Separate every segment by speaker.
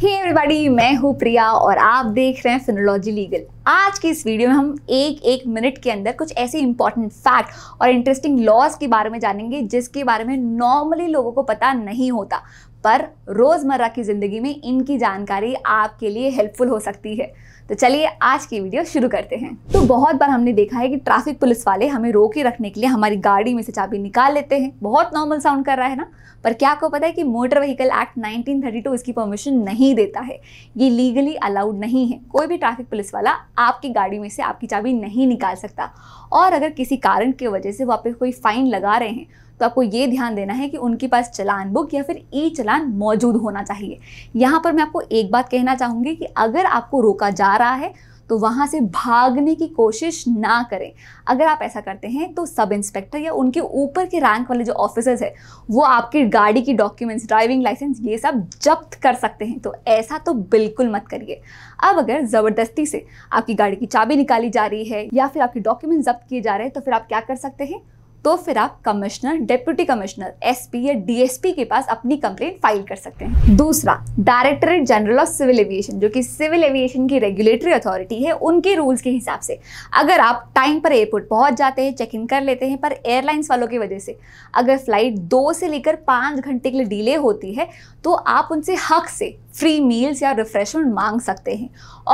Speaker 1: हे hey everybody मैं हूँ प्रिया और आप देख रहे हैं फिनोलॉजी लीगल आज की इस वीडियो में हम एक एक मिनट के अंदर कुछ ऐसे इंपॉर्टेंट फैक्ट और इंटरेस्टिंग लॉज के बारे में जानेंगे जिसके बारे में नॉर्मली लोगों को पता नहीं होता पर रोज़मर्रा की ज़िंदगी में इनकी जानकारी आपके लिए हेल्पफुल हो सकती है तो चलिए आज की वीडियो शुरू करते हैं तो बहुत बार हमने देखा है कि ट्रैफिक पुलिस वाले हमें रोके रखने के लिए हमारी गाड़ी में से चाबी निकाल लेते हैं बहुत नॉर्मल साउंड कर रहा है ना पर क्या आपको पता है कि मोटर व्हीकल एक्ट 1932 इसकी परमिशन नहीं देता है ये लीगली अलाउड नहीं है कोई भी ट्रैफिक पुलिस वाला आपकी गाड़ी में से आपकी चाबी नहीं निकाल सकता और अगर किसी कारण की वजह से वो आप कोई फ़ाइन लगा रहे हैं तो आपको ये ध्यान देना है कि उनके पास चलान बुक या फिर ई चलान मौजूद होना चाहिए यहाँ पर मैं आपको एक बात कहना चाहूँगी कि अगर आपको रोका जा रहा है तो वहाँ से भागने की कोशिश ना करें अगर आप ऐसा करते हैं तो सब इंस्पेक्टर या उनके ऊपर के रैंक वाले जो ऑफिसर्स हैं वो आपकी गाड़ी की डॉक्यूमेंट्स ड्राइविंग लाइसेंस ये सब जब्त कर सकते हैं तो ऐसा तो बिल्कुल मत करिए अब अगर ज़बरदस्ती से आपकी गाड़ी की चाबी निकाली जा रही है या फिर आपके डॉक्यूमेंट जब्त किए जा रहे हैं तो फिर आप क्या कर सकते हैं तो फिर आप कमिश्नर डेप्यूटी कमिश्नर एसपी या डीएसपी के पास अपनी कंप्लेंट फाइल कर सकते हैं दूसरा directorate general of civil aviation जो कि सिविल एविएशन की रेगुलेटरी अथॉरिटी है उनके रूल्स के हिसाब से अगर आप टाइम पर एयरपोर्ट पहुंच जाते हैं चेक इन कर लेते हैं पर एयरलाइंस वालों की वजह से अगर फ्लाइट दो से लेकर पाँच घंटे के लिए डिले होती है तो आप उनसे हक से फ्री मील्स या रिफ्रेशमेंट मांग सकते हैं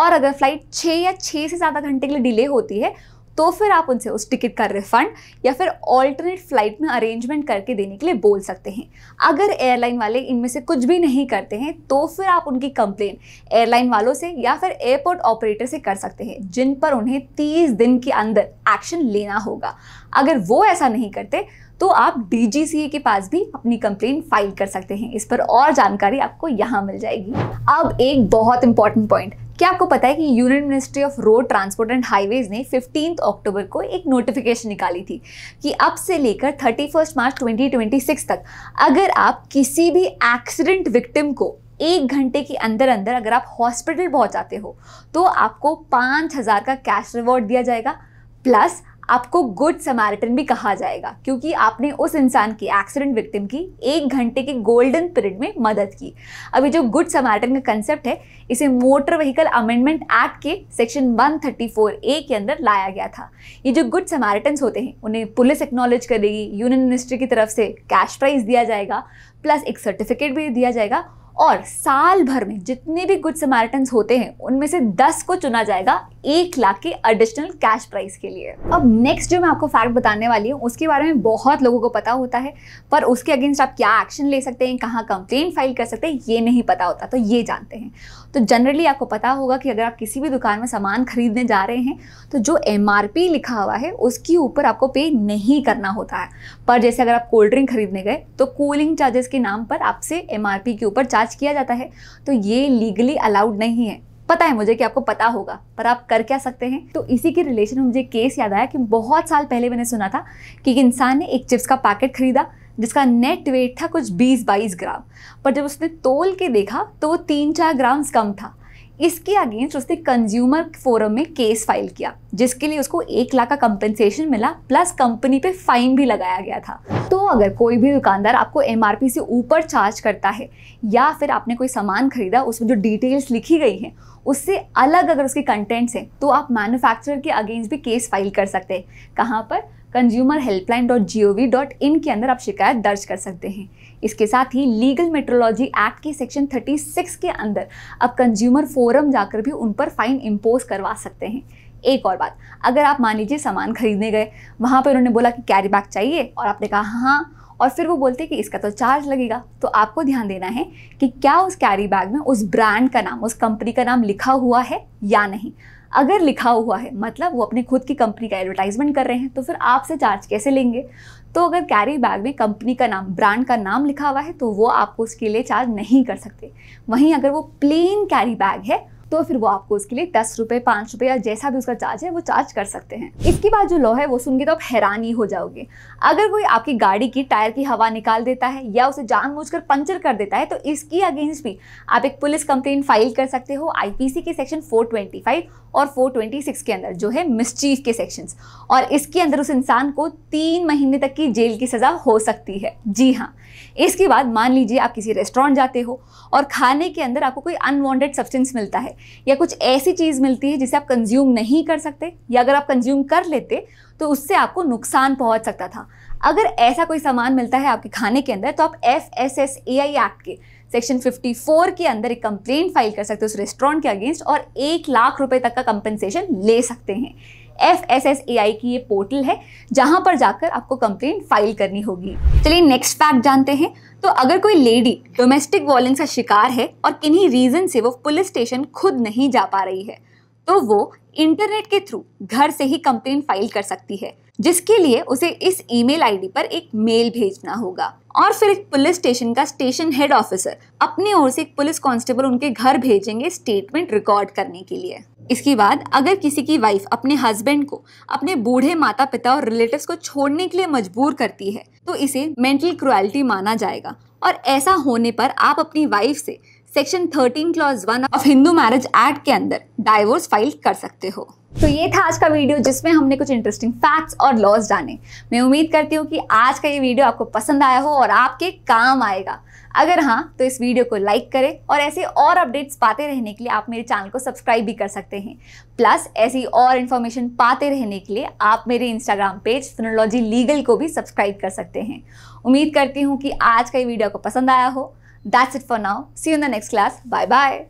Speaker 1: और अगर फ्लाइट छः या छः से ज़्यादा घंटे के लिए डिले होती है तो फिर आप उनसे उस टिकट का रिफंड या फिर ऑल्टरनेट फ्लाइट में अरेंजमेंट करके देने के लिए बोल सकते हैं अगर एयरलाइन वाले इनमें से कुछ भी नहीं करते हैं तो फिर आप उनकी कंप्लेन एयरलाइन वालों से या फिर एयरपोर्ट ऑपरेटर से कर सकते हैं जिन पर उन्हें तीस दिन के अंदर एक्शन लेना होगा अगर वो ऐसा नहीं करते तो आप डीजीसीए के पास भी अपनी कंप्लेन फाइल कर सकते हैं इस पर और जानकारी आपको यहाँ मिल जाएगी अब एक बहुत इंपॉर्टेंट पॉइंट क्या आपको पता है कि union ministry of road transport and highways ने फिफ्टींथ अक्टूबर को एक नोटिफिकेशन निकाली थी कि अब से लेकर थर्टी फर्स्ट मार्च 2026 तक अगर आप किसी भी एक्सीडेंट विक्टिम को एक घंटे के अंदर अंदर अगर आप हॉस्पिटल पहुंचाते हो तो आपको पाँच हज़ार का कैश रिवॉर्ड दिया जाएगा प्लस आपको गुड समारिटन भी कहा जाएगा क्योंकि आपने उस इंसान की एक्सीडेंट विक्टिम की एक घंटे के गोल्डन पीरियड में मदद की अभी जो गुड समारिटन का कंसेप्ट है इसे मोटर व्हीकल अमेंडमेंट एक्ट के सेक्शन 134 ए के अंदर लाया गया था ये जो गुड समारिटन्स होते हैं उन्हें पुलिस एक्नॉलेज करेगी यूनियन मिनिस्ट्री की तरफ से कैश प्राइज दिया जाएगा प्लस एक सर्टिफिकेट भी दिया जाएगा और साल भर में जितने भी गुड समार्टन होते हैं उनमें से 10 को चुना जाएगा एक लाख के एडिशनल कैश प्राइस के लिए अब नेक्स्ट जो मैं आपको फैक्ट बताने वाली हूँ उसके बारे में बहुत लोगों को पता होता है पर उसके अगेंस्ट आप क्या एक्शन ले सकते हैं कहाँ कंप्लेन फाइल कर सकते हैं ये नहीं पता होता तो ये जानते हैं तो जनरली आपको पता होगा कि अगर आप किसी भी दुकान में सामान खरीदने जा रहे हैं तो जो एम लिखा हुआ है उसके ऊपर आपको पे नहीं करना होता है पर जैसे अगर आप कोल्ड ड्रिंक खरीदने गए तो कूलिंग चार्जेस के नाम पर आपसे एम के ऊपर चार्ज चार्ज किया जाता है तो ये लीगली अलाउड नहीं है पता है मुझे कि आपको पता होगा पर आप कर क्या सकते हैं तो इसी के रिलेशन में मुझे केस याद आया कि बहुत साल पहले मैंने सुना था कि एक इंसान ने एक चिप्स का पैकेट खरीदा जिसका नेट वेट था कुछ 20-22 ग्राम पर जब उसने तोल के देखा तो वो तीन चार ग्राम्स कम था इसके अगेंस्ट उसने कंज्यूमर फोरम में केस फाइल किया जिसके लिए उसको एक लाख का कंपनसेशन मिला प्लस कंपनी पे फाइन भी लगाया गया था तो अगर कोई भी दुकानदार आपको एम से ऊपर चार्ज करता है या फिर आपने कोई सामान खरीदा उसमें जो डिटेल्स लिखी गई हैं उससे अलग अगर उसके कंटेंट्स हैं तो आप मैन्युफैक्चरर के अगेंस्ट भी केस फाइल कर सकते हैं कहाँ पर consumer helpline dot G O V dot in के अंदर आप शिकायत दर्ज कर सकते हैं इसके साथ ही लीगल मेट्रोलॉजी एक्ट के सेक्शन 36 के अंदर आप कंज्यूमर फोरम जाकर भी उन पर फाइन इम्पोज करवा सकते हैं एक और बात अगर आप मान लीजिए सामान खरीदने गए वहाँ पर उन्होंने बोला कि कैरी बैग चाहिए और आपने कहा हाँ, हाँ और फिर वो बोलते हैं कि इसका तो चार्ज लगेगा तो आपको ध्यान देना है कि क्या उस कैरी बैग में उस ब्रांड का नाम उस कंपनी का नाम लिखा हुआ है या नहीं अगर लिखा हुआ है मतलब वो अपने खुद की कंपनी का एडवर्टाइजमेंट कर रहे हैं तो फिर आपसे चार्ज कैसे लेंगे तो अगर कैरी बैग में कंपनी का नाम ब्रांड का नाम लिखा हुआ है तो वो आपको उसके लिए चार्ज नहीं कर सकते वहीं अगर वो प्लेन कैरी बैग है तो फिर वो आपको उसके लिए दस रुपए पांच रुपए या जैसा भी उसका चार्ज है वो चार्ज कर सकते हैं इसके बाद जो लॉ है वो सुन के तो आप हैरानी हो जाओगे अगर कोई आपकी गाड़ी की टायर की हवा निकाल देता है या उसे जानबूझकर पंचर कर देता है तो इसकी अगेंस्ट भी आप एक पुलिस कंप्लेन फाइल कर सकते हो आईपीसी के सेक्शन 425 और 426 के अंदर जो है मिस्चीफ के सेक्शंस और इसके अंदर उस इंसान को तीन महीने तक की जेल की सज़ा हो सकती है जी हाँ इसके बाद मान लीजिए आप किसी रेस्टोरेंट जाते हो और खाने के अंदर आपको कोई अनवांटेड सब्सटेंस मिलता है या कुछ ऐसी चीज़ मिलती है जिसे आप कंज्यूम नहीं कर सकते या अगर आप कंज्यूम कर लेते तो उससे आपको नुकसान पहुंच सकता था अगर ऐसा कोई सामान मिलता है आपके खाने के अंदर तो आप F S S A I act के सेक्शन 54 के अंदर एक कंप्लेंट फाइल कर सकते हो उस रेस्टोरेंट के अगेंस्ट और एक लाख रुपए तक का कंपनसेशन ले सकते हैं F S S A I की ये पोर्टल है जहां पर जाकर आपको कंप्लेन फाइल करनी होगी चलिए नेक्स्ट फैक्ट जानते हैं तो अगर कोई लेडी डोमेस्टिक वॉलेंस का शिकार है और किन्हीं रीज़न से वो पुलिस स्टेशन खुद नहीं जा पा रही है तो वो इंटरनेट के थ्रू घर से ही कंप्लेन फाइल कर सकती है जिसके लिए उसे इस ईमेल आईडी पर एक मेल भेजना होगा और फिर एक पुलिस स्टेशन का स्टेशन हेड ऑफिसर अपनी ओर से एक पुलिस कांस्टेबल उनके घर भेजेंगे स्टेटमेंट रिकॉर्ड करने के लिए इसके बाद अगर किसी की वाइफ अपने हस्बैंड को अपने बूढ़े माता पिता और रिलेटिव्स को छोड़ने के लिए मजबूर करती है तो इसे मेंटल क्रुएल्टी माना जाएगा और ऐसा होने पर आप अपनी वाइफ से section 13 clause one of Hindu marriage act के अंदर डाइवोर्स फाइल कर सकते हो तो ये था आज का वीडियो जिसमें हमने कुछ इंटरेस्टिंग फैक्ट्स और लॉज जाने मैं उम्मीद करती हूँ कि आज का ये वीडियो आपको पसंद आया हो और आपके काम आएगा अगर हाँ तो इस वीडियो को लाइक करें और ऐसे और अपडेट्स पाते रहने के लिए आप मेरे चैनल को सब्सक्राइब भी कर सकते हैं प्लस ऐसी और इन्फॉर्मेशन पाते रहने के लिए आप मेरे इंस्टाग्राम पेज फिनोलॉजी लीगल को भी सब्सक्राइब कर सकते हैं उम्मीद करती हूँ कि आज का ये वीडियो आपको पसंद आया हो That's it for now. See you in the next class. Bye bye.